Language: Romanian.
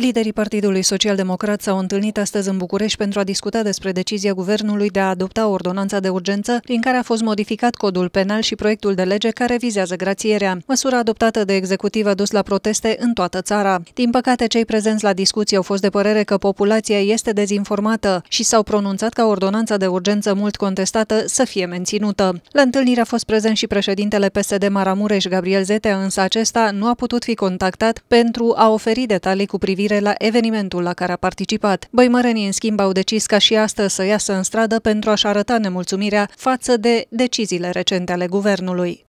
Liderii Partidului Social Democrat s-au întâlnit astăzi în București pentru a discuta despre decizia guvernului de a adopta ordonanța de urgență prin care a fost modificat codul penal și proiectul de lege care vizează grațierea. Măsura adoptată de executiv a dus la proteste în toată țara. Din păcate, cei prezenți la discuții au fost de părere că populația este dezinformată și s-au pronunțat ca ordonanța de urgență mult contestată să fie menținută. La întâlnire a fost prezent și președintele PSD Maramureș Gabriel Zetea, însă acesta nu a putut fi contactat pentru a oferi detalii cu privire privire la evenimentul la care a participat. Băimărenii, în schimb, au decis ca și astăzi să iasă în stradă pentru a-și arăta nemulțumirea față de deciziile recente ale guvernului.